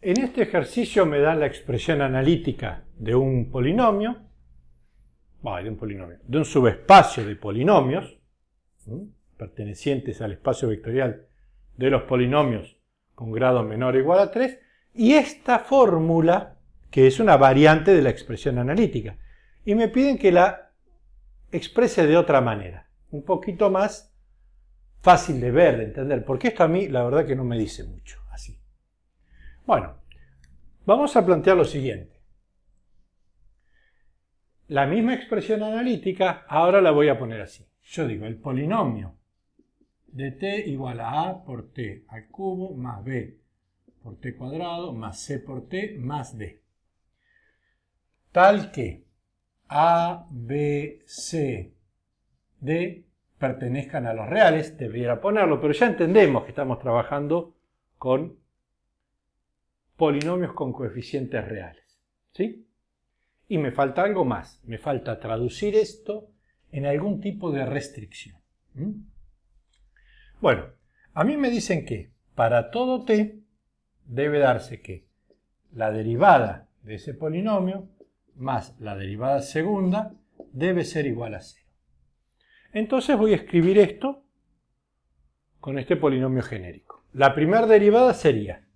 En este ejercicio me dan la expresión analítica de un polinomio, de un subespacio de polinomios, pertenecientes al espacio vectorial de los polinomios con grado menor o igual a 3, y esta fórmula, que es una variante de la expresión analítica, y me piden que la exprese de otra manera, un poquito más fácil de ver, de entender, porque esto a mí la verdad que no me dice mucho. Bueno, vamos a plantear lo siguiente. La misma expresión analítica ahora la voy a poner así. Yo digo, el polinomio de t igual a a por t al cubo más b por t cuadrado más c por t más d. Tal que a, b, c, d pertenezcan a los reales, debiera ponerlo, pero ya entendemos que estamos trabajando con polinomios con coeficientes reales. ¿Sí? Y me falta algo más. Me falta traducir esto en algún tipo de restricción. Bueno, a mí me dicen que para todo t debe darse que la derivada de ese polinomio más la derivada segunda debe ser igual a cero. Entonces voy a escribir esto con este polinomio genérico. La primera derivada sería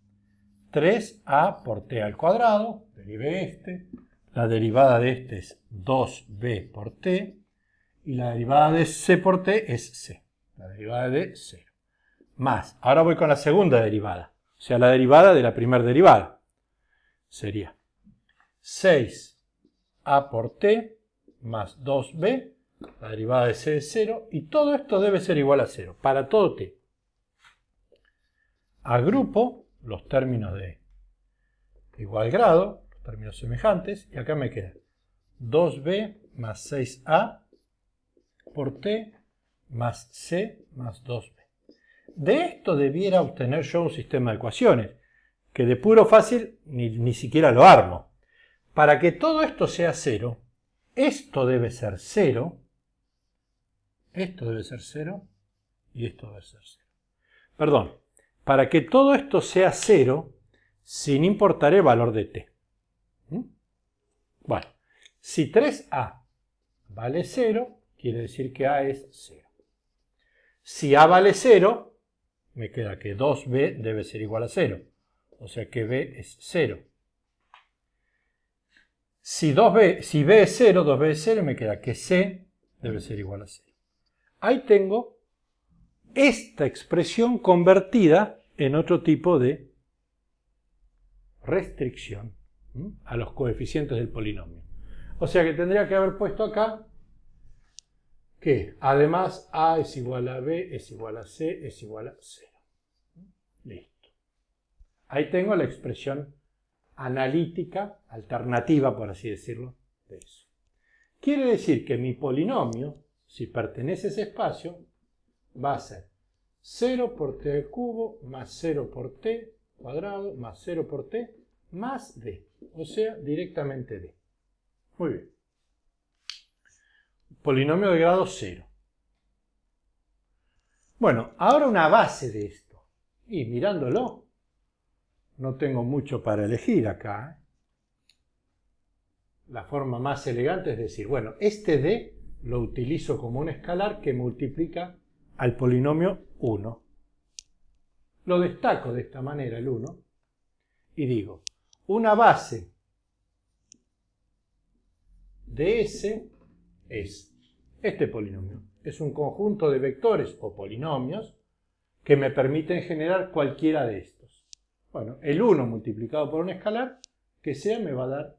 3a por t al cuadrado, derive este, la derivada de este es 2b por t, y la derivada de c por t es c, la derivada de 0. Más, ahora voy con la segunda derivada, o sea, la derivada de la primera derivada. Sería 6a por t más 2b, la derivada de c es 0, y todo esto debe ser igual a 0, para todo t. Agrupo los términos de igual grado, los términos semejantes, y acá me queda 2b más 6a por t más c más 2b. De esto debiera obtener yo un sistema de ecuaciones, que de puro fácil ni, ni siquiera lo armo. Para que todo esto sea cero, esto debe ser cero, esto debe ser cero y esto debe ser cero. Perdón, para que todo esto sea 0 sin importar el valor de t. ¿Mm? Bueno, si 3a vale 0, quiere decir que a es 0. Si a vale 0, me queda que 2b debe ser igual a 0, o sea que b es 0. Si, b si b es 0, 2b es 0, me queda que c debe ser igual a 0. Ahí tengo esta expresión convertida en otro tipo de restricción a los coeficientes del polinomio. O sea que tendría que haber puesto acá que además A es igual a B, es igual a C, es igual a cero. Listo. Ahí tengo la expresión analítica, alternativa por así decirlo, de eso. Quiere decir que mi polinomio, si pertenece a ese espacio, va a ser 0 por t al cubo más 0 por t cuadrado más 0 por t más d, o sea, directamente d. Muy bien. Polinomio de grado 0. Bueno, ahora una base de esto. Y mirándolo, no tengo mucho para elegir acá. ¿eh? La forma más elegante es decir, bueno, este d lo utilizo como un escalar que multiplica al polinomio 1. Lo destaco de esta manera el 1 y digo, una base de S es este polinomio. Es un conjunto de vectores o polinomios que me permiten generar cualquiera de estos. Bueno, el 1 multiplicado por un escalar, que sea, me va a dar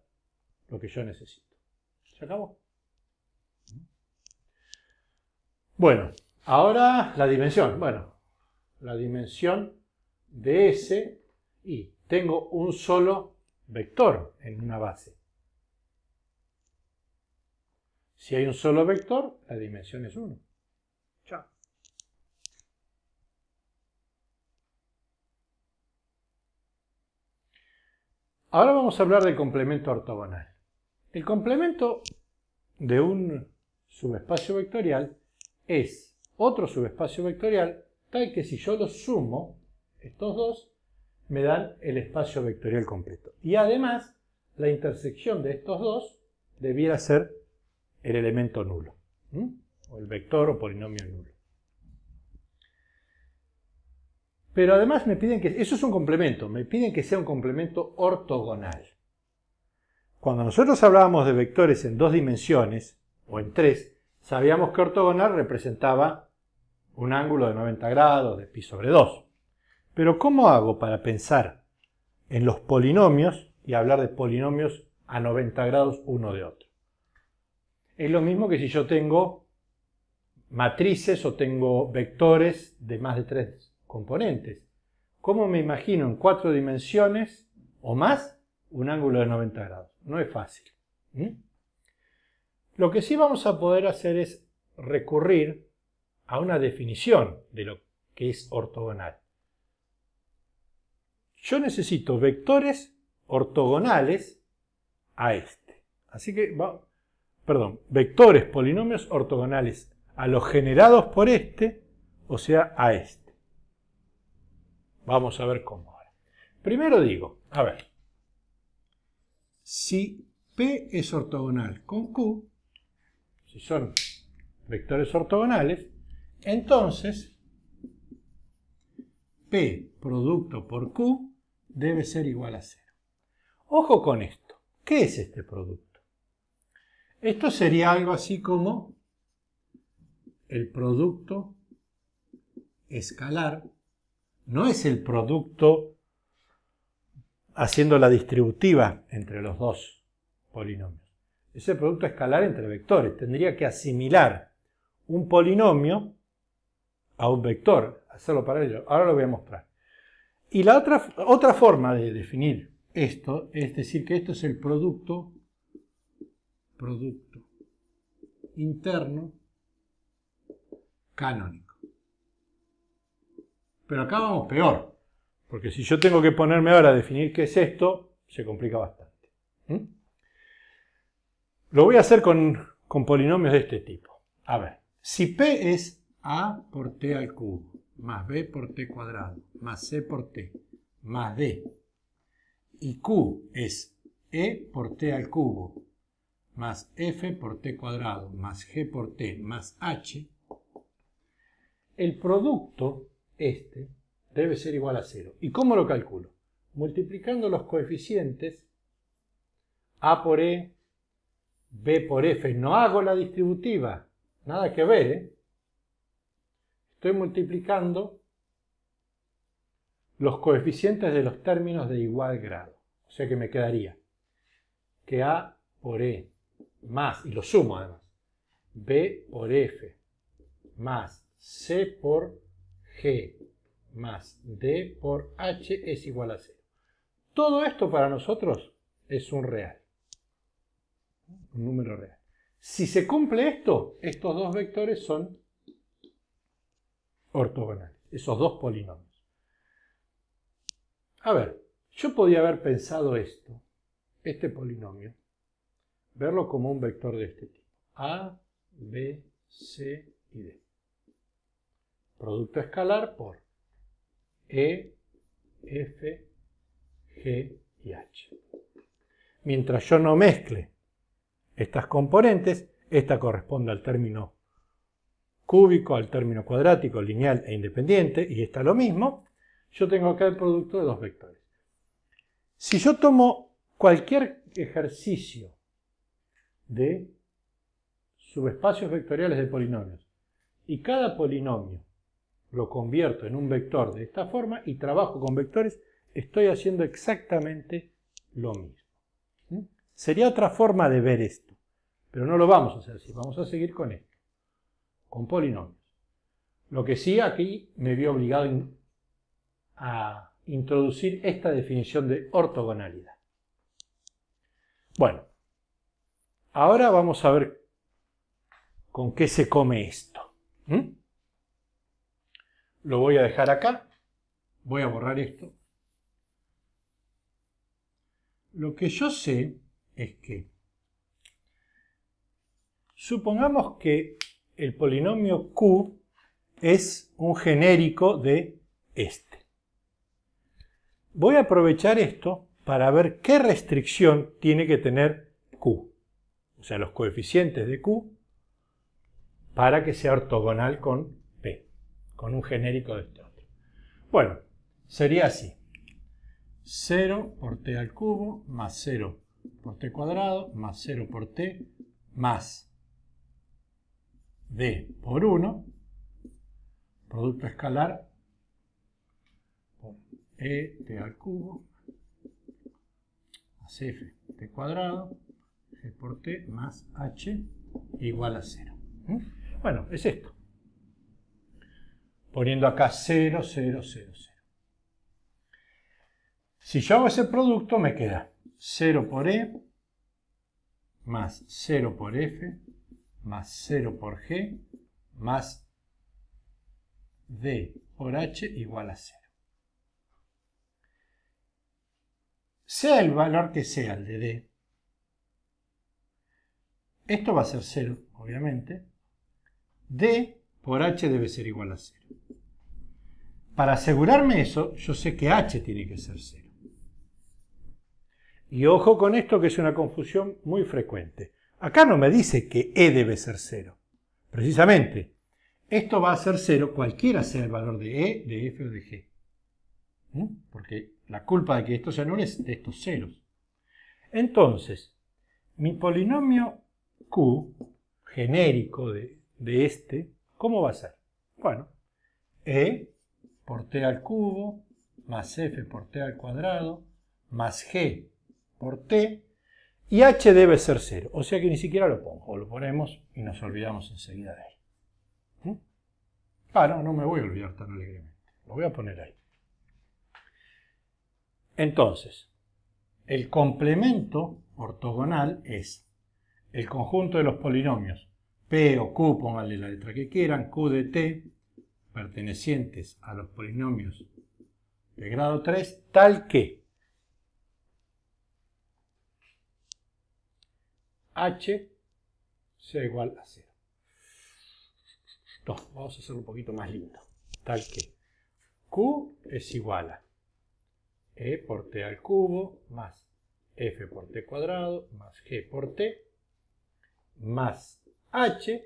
lo que yo necesito. ¿Se acabó? Bueno, Ahora la dimensión. Bueno, la dimensión de S y tengo un solo vector en una base. Si hay un solo vector, la dimensión es 1. Chao. Ahora vamos a hablar del complemento ortogonal. El complemento de un subespacio vectorial es otro subespacio vectorial, tal que si yo lo sumo, estos dos, me dan el espacio vectorial completo. Y además, la intersección de estos dos debiera ser el elemento nulo, o el vector o polinomio nulo. Pero además me piden que, eso es un complemento, me piden que sea un complemento ortogonal. Cuando nosotros hablábamos de vectores en dos dimensiones, o en tres, sabíamos que ortogonal representaba un ángulo de 90 grados, de pi sobre 2. Pero ¿cómo hago para pensar en los polinomios y hablar de polinomios a 90 grados uno de otro? Es lo mismo que si yo tengo matrices o tengo vectores de más de tres componentes. ¿Cómo me imagino en cuatro dimensiones o más un ángulo de 90 grados? No es fácil. Lo que sí vamos a poder hacer es recurrir a una definición de lo que es ortogonal. Yo necesito vectores ortogonales a este. Así que, perdón, vectores polinomios ortogonales a los generados por este, o sea, a este. Vamos a ver cómo ahora. Primero digo, a ver, si P es ortogonal con Q, si son vectores ortogonales, entonces, P producto por Q debe ser igual a 0. Ojo con esto. ¿Qué es este producto? Esto sería algo así como el producto escalar. No es el producto haciendo la distributiva entre los dos polinomios. Es el producto escalar entre vectores. Tendría que asimilar un polinomio a un vector, hacerlo para ello Ahora lo voy a mostrar. Y la otra, otra forma de definir esto es decir que esto es el producto, producto interno canónico. Pero acá vamos peor, porque si yo tengo que ponerme ahora a definir qué es esto, se complica bastante. ¿Mm? Lo voy a hacer con, con polinomios de este tipo. A ver, si P es a por T al cubo, más B por T cuadrado, más C por T, más D. Y Q es E por T al cubo, más F por T cuadrado, más G por T, más H. El producto, este, debe ser igual a cero. ¿Y cómo lo calculo? Multiplicando los coeficientes A por E, B por F. No hago la distributiva, nada que ver, ¿eh? Estoy multiplicando los coeficientes de los términos de igual grado. O sea que me quedaría que A por E más, y lo sumo además, B por F más C por G más D por H es igual a 0. Todo esto para nosotros es un real, un número real. Si se cumple esto, estos dos vectores son ortogonales, esos dos polinomios. A ver, yo podía haber pensado esto, este polinomio, verlo como un vector de este tipo. A, B, C y D. Producto escalar por E, F, G y H. Mientras yo no mezcle estas componentes, esta corresponde al término cúbico, al término cuadrático, lineal e independiente, y está lo mismo, yo tengo acá el producto de dos vectores. Si yo tomo cualquier ejercicio de subespacios vectoriales de polinomios y cada polinomio lo convierto en un vector de esta forma y trabajo con vectores, estoy haciendo exactamente lo mismo. ¿Mm? Sería otra forma de ver esto, pero no lo vamos a hacer así, vamos a seguir con esto con polinomios. Lo que sí aquí me vio obligado a introducir esta definición de ortogonalidad. Bueno, ahora vamos a ver con qué se come esto. Lo voy a dejar acá, voy a borrar esto. Lo que yo sé es que supongamos que el polinomio Q es un genérico de este. Voy a aprovechar esto para ver qué restricción tiene que tener Q, o sea, los coeficientes de Q, para que sea ortogonal con P, con un genérico de este otro. Bueno, sería así. 0 por t al cubo más 0 por t cuadrado más 0 por t más D por 1, producto escalar por E, T al cubo, más F, T cuadrado, G por T más H igual a 0. ¿Mm? Bueno, es esto. Poniendo acá 0, 0, 0, 0. Si yo hago ese producto me queda 0 por E más 0 por F más 0 por g más d por h igual a 0. Sea el valor que sea el de d, esto va a ser 0, obviamente, d por h debe ser igual a 0. Para asegurarme eso, yo sé que h tiene que ser 0. Y ojo con esto que es una confusión muy frecuente. Acá no me dice que E debe ser 0. Precisamente, esto va a ser 0 cualquiera sea el valor de E, de F o de G. ¿Mm? Porque la culpa de que esto sea nulo es de estos ceros. Entonces, mi polinomio Q, genérico de, de este, ¿cómo va a ser? Bueno, E por T al cubo, más F por T al cuadrado, más G por T, y h debe ser 0, o sea que ni siquiera lo pongo, o lo ponemos y nos olvidamos enseguida de él. Claro, ¿Mm? ah, no, me voy a olvidar tan alegremente, lo voy a poner ahí. Entonces, el complemento ortogonal es el conjunto de los polinomios P o Q, pónganle la letra que quieran, Q de T, pertenecientes a los polinomios de grado 3, tal que h sea igual a 0. vamos a hacerlo un poquito más lindo. Tal que q es igual a e por t al cubo más f por t cuadrado más g por t más h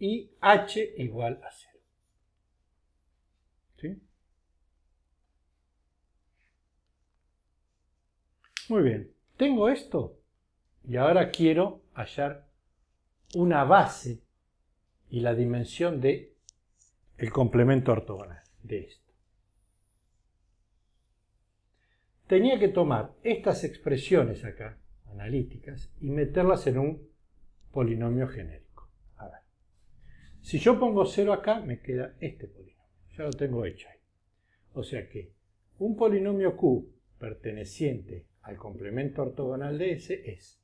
y h igual a 0. Muy bien. Tengo esto y ahora quiero hallar una base y la dimensión de el complemento ortogonal de esto. Tenía que tomar estas expresiones acá, analíticas, y meterlas en un polinomio genérico. Si yo pongo 0 acá, me queda este polinomio. Ya lo tengo hecho ahí. O sea que un polinomio Q perteneciente al complemento ortogonal de S es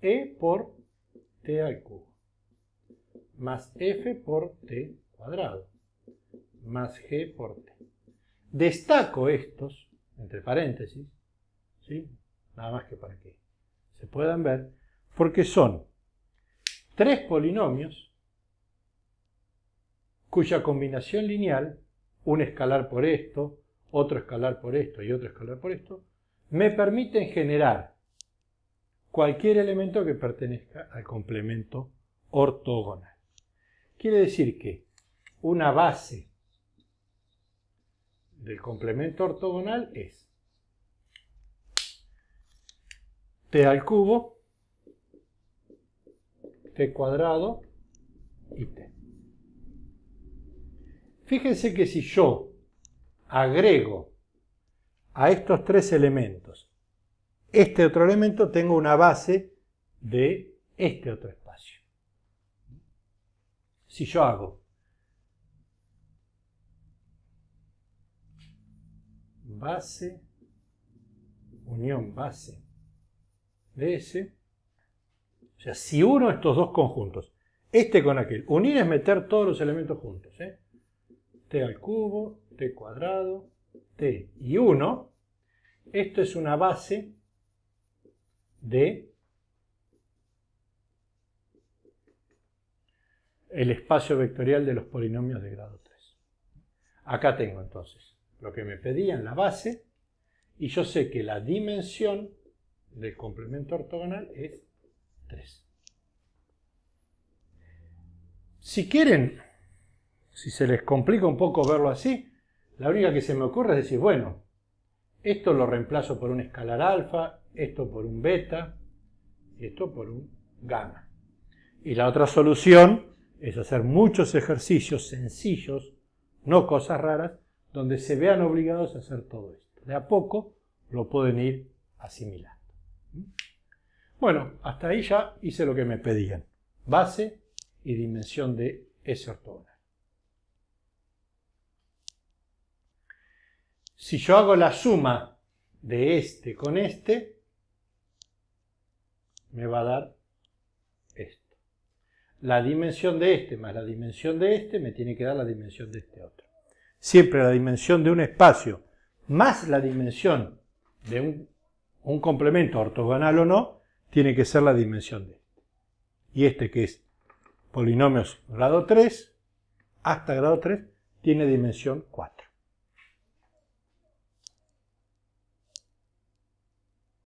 e por t al cubo, más f por t cuadrado, más g por t. Destaco estos, entre paréntesis, ¿sí? nada más que para que se puedan ver, porque son tres polinomios cuya combinación lineal, un escalar por esto, otro escalar por esto y otro escalar por esto, me permiten generar cualquier elemento que pertenezca al complemento ortogonal. Quiere decir que una base del complemento ortogonal es t al cubo, t cuadrado y t. Fíjense que si yo agrego a estos tres elementos este otro elemento tengo una base de este otro espacio. Si yo hago base, unión base de S, o sea, si uno estos dos conjuntos, este con aquel, unir es meter todos los elementos juntos, ¿eh? t al cubo, t cuadrado, t y 1, esto es una base de el espacio vectorial de los polinomios de grado 3. Acá tengo entonces lo que me pedían, la base, y yo sé que la dimensión del complemento ortogonal es 3. Si quieren, si se les complica un poco verlo así, la única que se me ocurre es decir, bueno, esto lo reemplazo por un escalar alfa, esto por un beta y esto por un gamma. Y la otra solución es hacer muchos ejercicios sencillos, no cosas raras, donde se vean obligados a hacer todo esto. De a poco lo pueden ir asimilando. Bueno, hasta ahí ya hice lo que me pedían. Base y dimensión de ese ortogonal. si yo hago la suma de este con este, me va a dar esto. La dimensión de este más la dimensión de este me tiene que dar la dimensión de este otro. Siempre la dimensión de un espacio más la dimensión de un, complemento ortogonal o no, tiene que ser la dimensión de este. Y este que es polinomios grado 3 hasta grado 3 tiene dimensión 4.